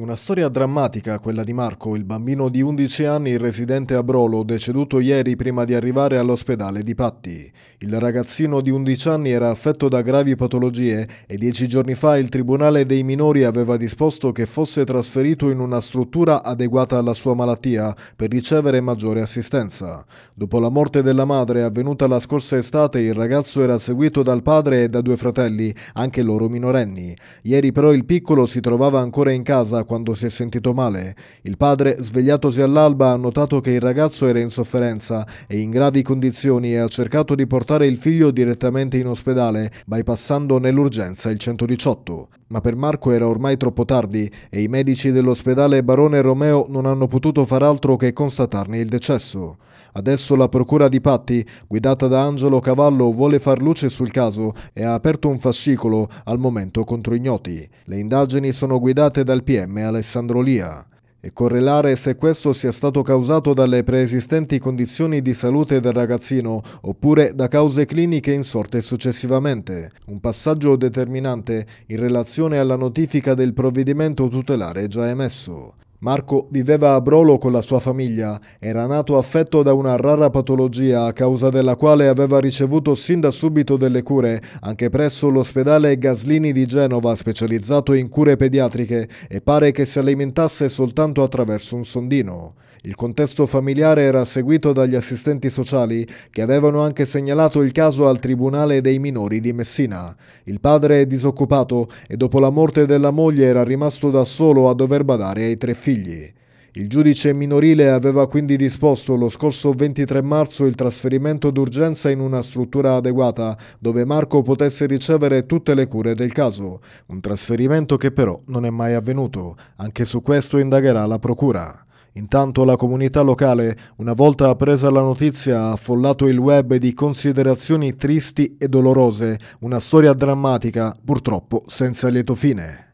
Una storia drammatica quella di Marco, il bambino di 11 anni residente a Brolo, deceduto ieri prima di arrivare all'ospedale di Patti. Il ragazzino di 11 anni era affetto da gravi patologie e dieci giorni fa il Tribunale dei minori aveva disposto che fosse trasferito in una struttura adeguata alla sua malattia per ricevere maggiore assistenza. Dopo la morte della madre avvenuta la scorsa estate il ragazzo era seguito dal padre e da due fratelli, anche loro minorenni. Ieri però il piccolo si trovava ancora in casa quando si è sentito male. Il padre, svegliatosi all'alba, ha notato che il ragazzo era in sofferenza e in gravi condizioni e ha cercato di portare il figlio direttamente in ospedale, bypassando nell'urgenza il 118. Ma per Marco era ormai troppo tardi e i medici dell'ospedale Barone Romeo non hanno potuto far altro che constatarne il decesso. Adesso la procura di Patti, guidata da Angelo Cavallo, vuole far luce sul caso e ha aperto un fascicolo al momento contro ignoti. Le indagini sono guidate dal PM M. Alessandro Lia e correlare se questo sia stato causato dalle preesistenti condizioni di salute del ragazzino oppure da cause cliniche insorte successivamente, un passaggio determinante in relazione alla notifica del provvedimento tutelare già emesso. Marco viveva a Brolo con la sua famiglia, era nato affetto da una rara patologia a causa della quale aveva ricevuto sin da subito delle cure, anche presso l'ospedale Gaslini di Genova specializzato in cure pediatriche e pare che si alimentasse soltanto attraverso un sondino. Il contesto familiare era seguito dagli assistenti sociali che avevano anche segnalato il caso al Tribunale dei minori di Messina. Il padre è disoccupato e dopo la morte della moglie era rimasto da solo a dover badare ai tre figli figli. Il giudice minorile aveva quindi disposto lo scorso 23 marzo il trasferimento d'urgenza in una struttura adeguata dove Marco potesse ricevere tutte le cure del caso, un trasferimento che però non è mai avvenuto, anche su questo indagherà la Procura. Intanto la comunità locale, una volta presa la notizia, ha affollato il web di considerazioni tristi e dolorose, una storia drammatica, purtroppo senza lieto fine.